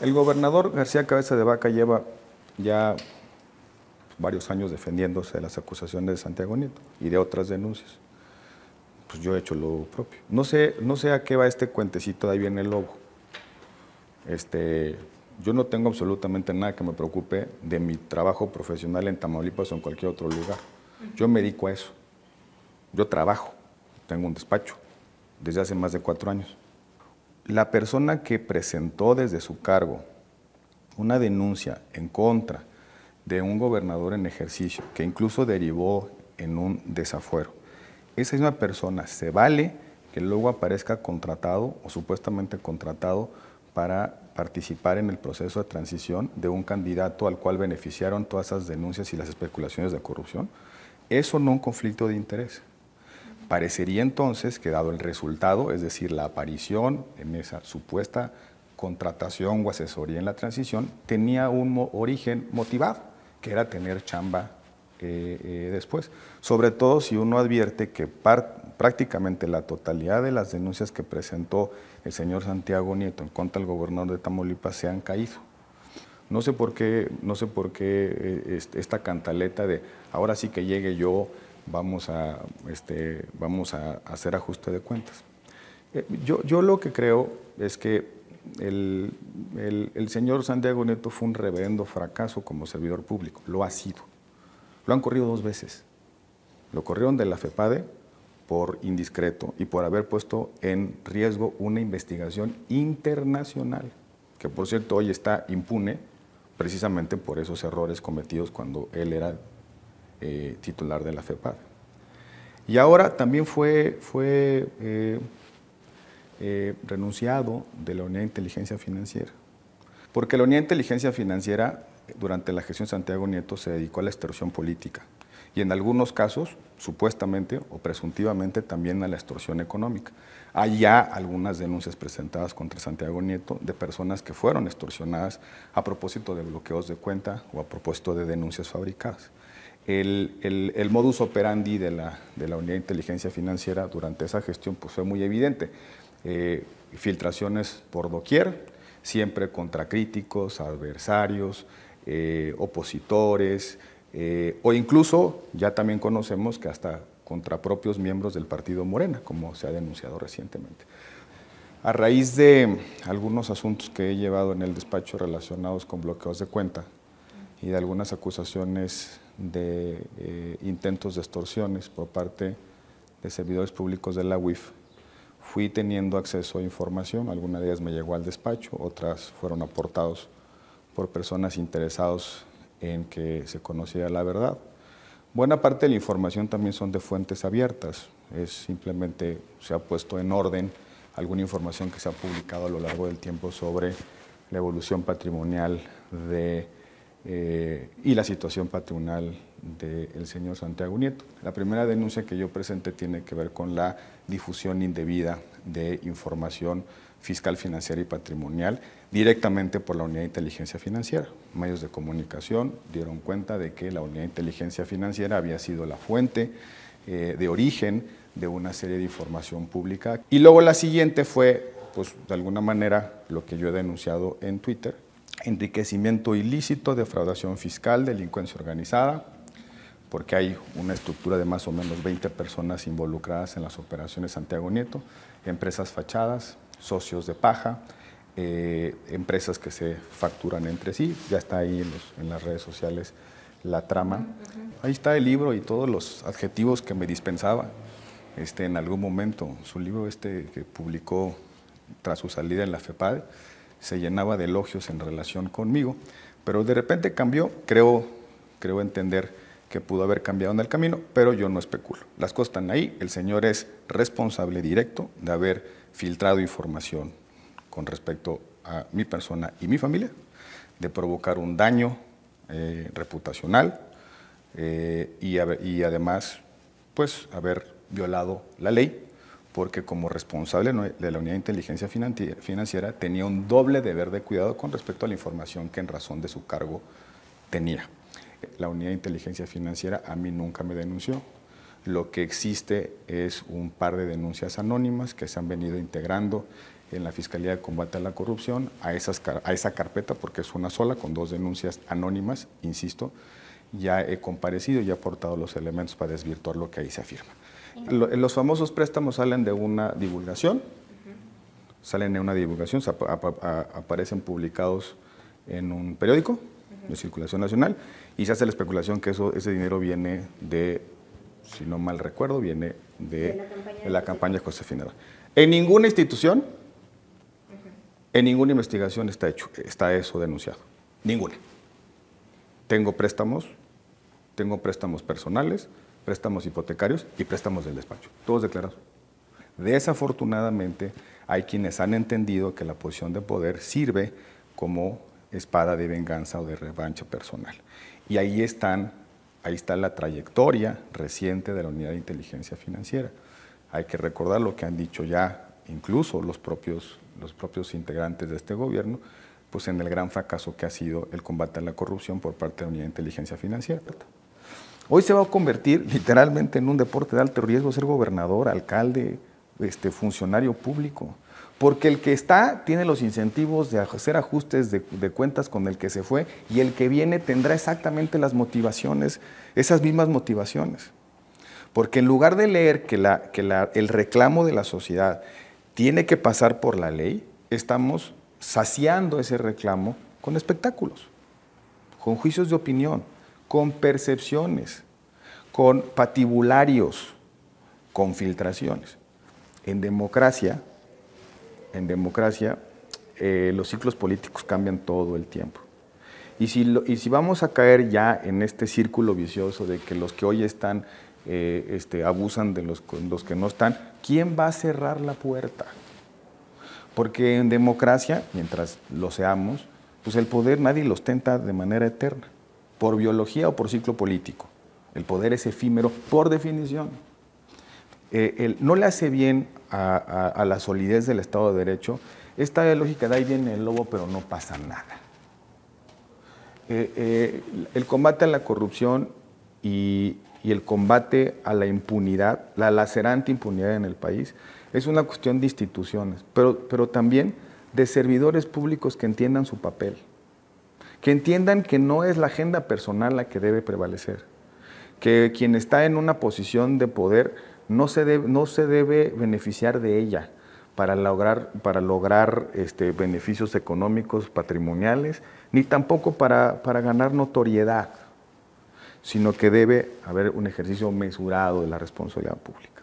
El gobernador García Cabeza de Vaca lleva ya varios años defendiéndose de las acusaciones de Santiago Nieto y de otras denuncias. Pues yo he hecho lo propio. No sé, no sé a qué va este cuentecito de ahí viene el lobo. Este, yo no tengo absolutamente nada que me preocupe de mi trabajo profesional en Tamaulipas o en cualquier otro lugar. Yo me dedico a eso. Yo trabajo, tengo un despacho desde hace más de cuatro años la persona que presentó desde su cargo una denuncia en contra de un gobernador en ejercicio, que incluso derivó en un desafuero, esa misma persona se vale que luego aparezca contratado o supuestamente contratado para participar en el proceso de transición de un candidato al cual beneficiaron todas esas denuncias y las especulaciones de corrupción, eso no es un conflicto de interés. Parecería entonces que dado el resultado, es decir, la aparición en esa supuesta contratación o asesoría en la transición, tenía un origen motivado, que era tener chamba eh, eh, después. Sobre todo si uno advierte que prácticamente la totalidad de las denuncias que presentó el señor Santiago Nieto en contra del gobernador de Tamaulipas se han caído. No sé por qué, no sé por qué eh, esta cantaleta de ahora sí que llegue yo vamos a, este, vamos a hacer ajuste de cuentas. Eh, yo, yo lo que creo es que el, el, señor Santiago Neto fue un reverendo fracaso como servidor público, lo ha sido. Lo han corrido dos veces. Lo corrieron de la FEPADE por indiscreto y por haber puesto en riesgo una investigación internacional, que por cierto hoy está impune precisamente por esos errores cometidos cuando él era eh, titular de la FEPAD. Y ahora también fue, fue eh, eh, renunciado de la Unidad de Inteligencia Financiera, porque la Unidad de Inteligencia Financiera durante la gestión de Santiago Nieto se dedicó a la extorsión política y en algunos casos, supuestamente o presuntivamente, también a la extorsión económica. Hay ya algunas denuncias presentadas contra Santiago Nieto de personas que fueron extorsionadas a propósito de bloqueos de cuenta o a propósito de denuncias fabricadas el, modus operandi de la, Unidad de Inteligencia Financiera durante esa gestión pues, fue muy evidente. Eh, filtraciones por doquier, siempre contra críticos, adversarios, eh, opositores, eh, o incluso ya también conocemos que hasta contra propios miembros del Partido Morena, como se ha denunciado recientemente. A raíz de algunos asuntos que he llevado en el despacho relacionados con bloqueos de cuenta y de algunas acusaciones de eh, intentos de extorsiones por parte de servidores públicos de la UIF. Fui teniendo acceso a información, alguna de ellas me llegó al despacho, otras fueron aportados por personas interesados en que se conociera la verdad. Buena parte de la información también son de fuentes abiertas, es simplemente se ha puesto en orden alguna información que se ha publicado a lo largo del tiempo sobre la evolución patrimonial de eh, y la situación patrimonial del señor Santiago Nieto. La primera denuncia que yo presenté tiene que ver con la difusión indebida de información fiscal, financiera y patrimonial directamente por la Unidad de Inteligencia Financiera. Medios de comunicación dieron cuenta de que la Unidad de Inteligencia Financiera había sido la fuente eh, de origen de una serie de información pública. Y luego la siguiente fue, pues de alguna manera, lo que yo he denunciado en Twitter, enriquecimiento ilícito, defraudación fiscal, delincuencia organizada, porque hay una estructura de más o menos 20 personas involucradas en las operaciones Santiago Nieto, empresas fachadas, socios de paja, eh, empresas que se facturan entre sí, ya está ahí en, las redes sociales la trama. Ahí está el libro y todos los adjetivos que me dispensaba este, en algún momento. Su libro este que publicó tras su salida en la FEPAD, se llenaba de elogios en relación conmigo, pero de repente cambió, creo, creo entender que pudo haber cambiado en el camino, pero yo no especulo. Las cosas están ahí, el señor es responsable directo de haber filtrado información con respecto a mi persona y mi familia, de provocar un daño eh, reputacional eh, y, y además pues haber violado la ley porque como responsable de la Unidad de Inteligencia Financiera tenía un doble deber de cuidado con respecto a la información que en razón de su cargo tenía. La Unidad de Inteligencia Financiera a mí nunca me denunció. Lo que existe es un par de denuncias anónimas que se han venido integrando en la Fiscalía de Combate a la Corrupción a, esa carpeta, porque es una sola, con dos denuncias anónimas, insisto, ya he comparecido y he aportado los elementos para desvirtuar lo que ahí se afirma. Los famosos préstamos salen de una divulgación, salen de una divulgación, aparecen publicados en un periódico de circulación nacional y se hace la especulación que ese dinero viene de, si no mal recuerdo, viene de, la campaña, de José En ninguna institución, en ninguna investigación está, hecho, está eso denunciado. Ninguna. Tengo préstamos, tengo préstamos personales, préstamos hipotecarios y préstamos del despacho, todos declarados. Desafortunadamente, hay quienes han entendido que la posición de poder sirve como espada de venganza o de revancha personal. Y ahí, están, ahí está la trayectoria reciente de la Unidad de Inteligencia Financiera. Hay que recordar lo que han dicho ya incluso los propios, los propios integrantes de este gobierno, pues en el gran fracaso que ha sido el combate a la corrupción por parte de la Unidad de Inteligencia Financiera. Hoy se va a convertir literalmente en un deporte de alto riesgo ser gobernador, alcalde, este, funcionario público. Porque el que está tiene los incentivos de hacer ajustes de, cuentas con el que se fue y el que viene tendrá exactamente las motivaciones, esas mismas motivaciones. Porque en lugar de leer que, la, el reclamo de la sociedad tiene que pasar por la ley, estamos saciando ese reclamo con espectáculos, con juicios de opinión, con percepciones, con patibularios, con filtraciones. En democracia, en democracia, eh, los ciclos políticos cambian todo el tiempo. Y si, y si, vamos a caer ya en este círculo vicioso de que los que hoy están eh, este, abusan de los, los que no están, ¿quién va a cerrar la puerta? Porque en democracia, mientras lo seamos, pues el poder nadie lo ostenta de manera eterna por biología o por ciclo político. El poder es efímero por definición. Eh, no le hace bien a, la solidez del Estado de Derecho esta lógica da ahí viene el lobo, pero no pasa nada. Eh, eh, el combate a la corrupción y, el combate a la impunidad, la lacerante impunidad en el país, es una cuestión de instituciones, pero también de servidores públicos que entiendan su papel que entiendan que no es la agenda personal la que debe prevalecer, que quien está en una posición de poder no se debe, no se debe beneficiar de ella para lograr, para lograr este, beneficios económicos, patrimoniales, ni tampoco para, para ganar notoriedad, sino que debe haber un ejercicio mesurado de la responsabilidad pública.